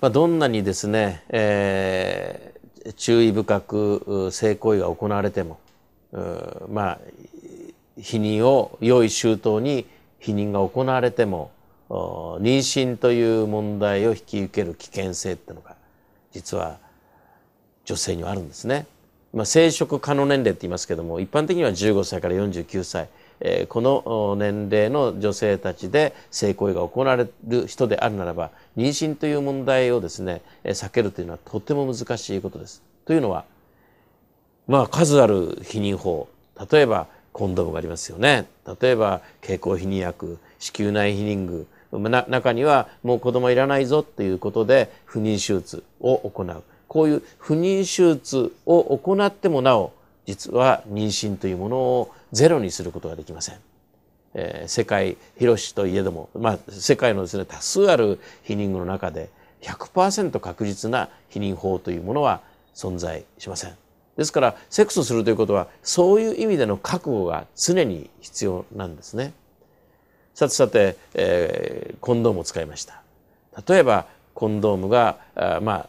まあ、どんなにですね、えー、注意深く性行為が行われても、まあ、否認を良い周到に否認が行われても妊娠という問題を引き受ける危険性っていうのが実は女性にはあるんですね。まあ、生殖可能年齢って言いますけども一般的には15歳から49歳えこの年齢の女性たちで性行為が行われる人であるならば妊娠という問題をですね、避けるというのはとても難しいことです。というのはまあ数ある避妊法例えばコンドームがありますよね例えば経口避妊薬子宮内避妊具中にはもう子供いらないぞということで不妊手術を行うこういう不妊手術を行ってもなお実は妊娠というものをゼロにすることができません。えー、世界広しといえども、まあ、世界のですね多数ある避妊の中で100%確実な避妊法というものは存在しません。ですからセックスするということはそういう意味での覚悟が常に必要なんですね。さてさて、えー、コンドームを使いました。例えばコンドームがあまあ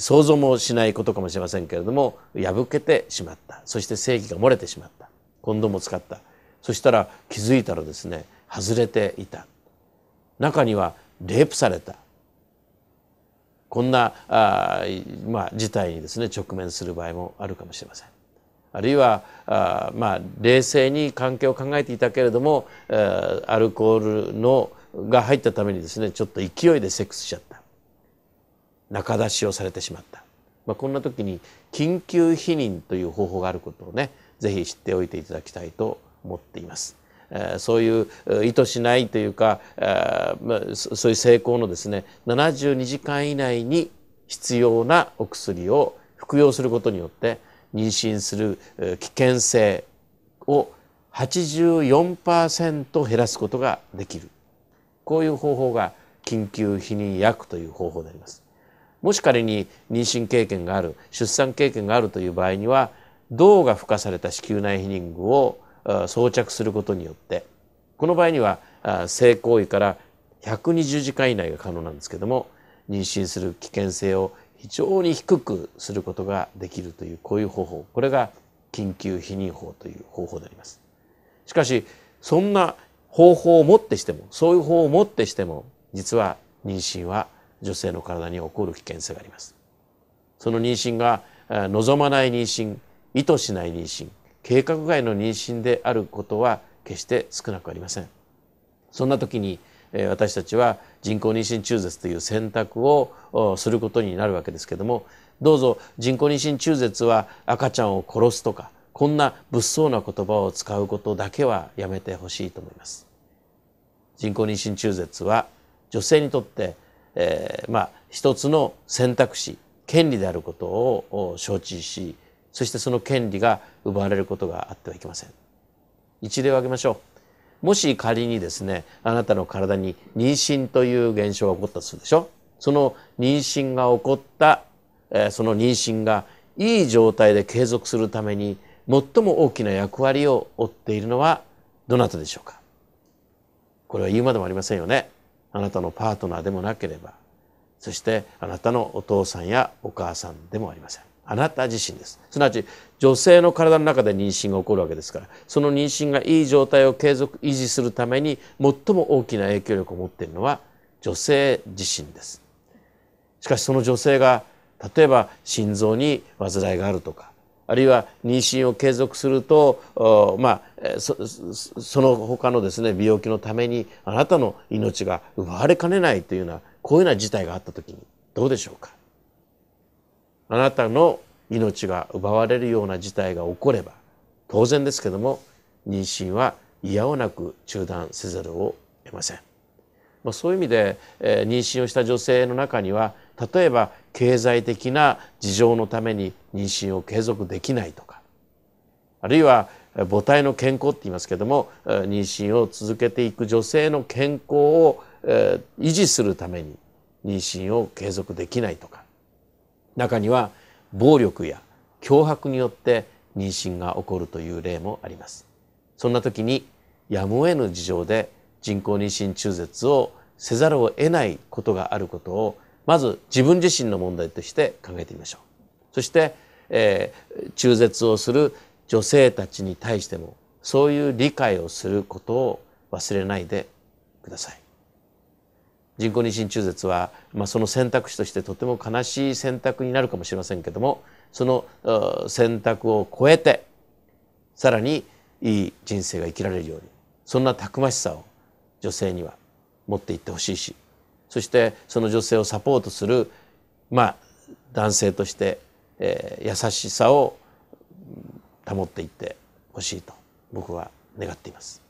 想像もしないことかもしれませんけれども破けてしまったそして正義が漏れてしまった今度も使ったそしたら気づいたらですね外れていた中にはレイプされたこんなあ、まあ、事態にですね直面する場合もあるかもしれません。あるいはあ、まあ、冷静に関係を考えていたけれどもアルコールのが入ったためにですねちょっと勢いでセックスしちゃった仲出しをされてしまった、まあ、こんな時に緊急避妊という方法があることをねぜひ知っておいていただきたいと思っています。そういう意図しないというかそういう成功のですね72時間以内に必要なお薬を服用することによって妊娠する危険性を84%減らすことができるこういう方法が緊急避妊薬という方法であります。もし仮に妊娠経験がある出産経験があるという場合には銅が付加された子宮内ヒニングを装着することによってこの場合には性行為から120時間以内が可能なんですけども妊娠する危険性を非常に低くすることができるというこういう方法これが緊急避妊法という方法であります。しかしそんな方法をもってしてもそういう方法をもってしても実は妊娠は女性の体に起こる危険性があります。その妊娠が望まない妊娠意図しない妊娠計画外の妊娠であることは決して少なくありませんそんな時に私たちは人工妊娠中絶という選択をすることになるわけですけどもどうぞ人工妊娠中絶は赤ちゃんを殺すとかこんな物騒な言葉を使うことだけはやめてほしいと思います。人工妊娠中絶は女性にとって、えー、まあ一つの選択肢権利であることを承知しそしてその権利が奪われることがあってはいけません一例を挙げましょうもし仮にですねあなたの体に妊娠という現象が起こったとするでしょその妊娠が起こった、えその妊娠がいい状態で継続するために最も大きな役割を負っているのはどなたでしょうかこれは言うまでもありませんよねあなたのパートナーでもなければそしてあなたのお父さんやお母さんでもありませんあなた自身です。すなわち女性の体の中で妊娠が起こるわけですからその妊娠がいい状態を継続維持するために最も大きな影響力を持っているのは女性自身です。しかしその女性が例えば心臓に患いがあるとかあるいは妊娠を継続するとまあそその他のですね病気のためにあなたの命が奪われかねないというようなこういうような事態があった時にどうでしょうかあなたの命が奪われるような事態が起これば当然ですけども妊娠は嫌やなく中断せざるを得ません。まあ、そういう意味で、えー、妊娠をした女性の中には例えば経済的な事情のために妊娠を継続できないとかあるいは母体の健康って言いますけども妊娠を続けていく女性の健康を、えー、維持するために妊娠を継続できないとか中には暴力や脅迫によって妊娠が起こるという例もあります。そんな時にやむを得ぬ事情で人工妊娠中絶をせざるを得ないことがあることをまず自分自身の問題として考えてみましょう。そして、えー、中絶をする女性たちに対してもそういう理解をすることを忘れないでください。人工妊娠中絶は、まあ、その選択肢としてとても悲しい選択になるかもしれませんけどもその選択を超えてさらにいい人生が生きられるようにそんなたくましさを女性には持っていってほしいしそしてその女性をサポートする、まあ、男性として、えー、優しさを保っていってほしいと僕は願っています。